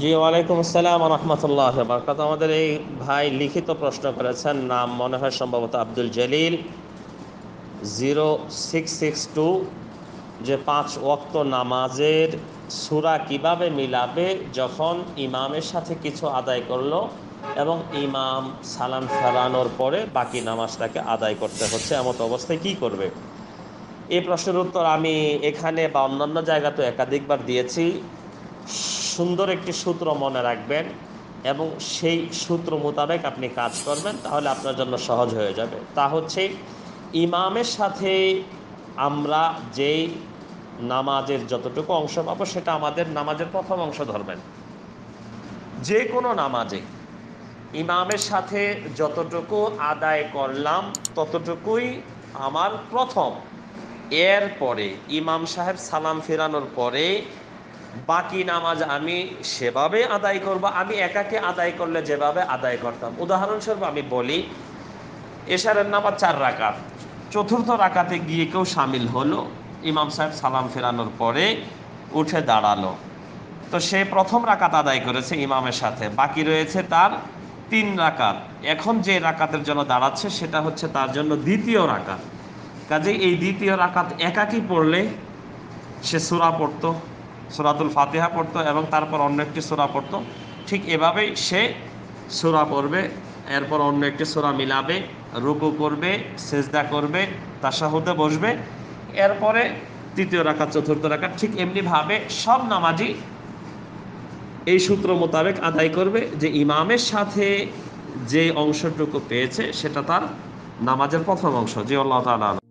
জি ওয়ালাইকুম আসসালাম রহমতুল্লাহ বরকাত আমাদের এই ভাই লিখিত প্রশ্ন করেছেন নাম মনে হয় সম্ভবত Abdul Jalil zero six six two যে পাঁচ ওক্ত নামাজের সুরা কিভাবে মিলাবে যখন ইমামের সাথে কিছু আদায় করলো এবং ইমাম সালাম ফেরানোর পরে বাকি নামাজটাকে আদায় করতে হচ্ছে এমত অবস্থায় কি করবে এই প্রশ্নের উত্তর আমি এখানে বা অন্যান্য জায়গাতে একাধিকবার দিয়েছি সুন্দর একটি সূত্র মনে রাখবেন এবং সেই সূত্র মোতাবেক আপনি কাজ করবেন তাহলে আপনার জন্য সহজ হয়ে যাবে তা হচ্ছে ইমামের সাথে আমরা যেই নামাজের যতটুকু অংশ পাবো সেটা আমাদের নামাজের প্রথম অংশ ধরবেন যে কোনো নামাজে ইমামের সাথে যতটুকু আদায় করলাম ততটুকুই আমার প্রথম এর পরে ইমাম সাহেব সালাম ফেরানোর পরে বাকি নামাজ আমি সেভাবে আদায় করব আমি একাকে আদায় করলে যেভাবে আদায় করতাম উদাহরণস্বরূপ আমি বলি এশারের নামাজ চার রাকাত চতুর্থ রাকাতে গিয়ে কেউ সামিল হলো ইমাম সাহেব সালাম ফেরানোর পরে উঠে দাঁড়ালো তো সে প্রথম রাকাত আদায় করেছে ইমামের সাথে বাকি রয়েছে তার তিন রাকাত এখন যে রাকাতের জন্য দাঁড়াচ্ছে সেটা হচ্ছে তার জন্য দ্বিতীয় রাকাত কাজে এই দ্বিতীয় রাকাত একাকি পড়লে সে সুরা পড়তো সুরাতুল ফাতিহা পড়তো এবং তারপর অন্য একটি সোরা পড়তো ঠিক এভাবেই সে সোরা পড়বে এরপর অন্য একটি সোরা মিলাবে রুকু করবে সেজদা করবে তাসাহুদে বসবে এরপরে তৃতীয় রাখা চতুর্থ রাখা ঠিক এমনিভাবে সব নামাজি এই সূত্র মোতাবেক আদায় করবে যে ইমামের সাথে যে অংশটুকু পেয়েছে সেটা তার নামাজের প্রথম অংশ যে আল্লাহ তালা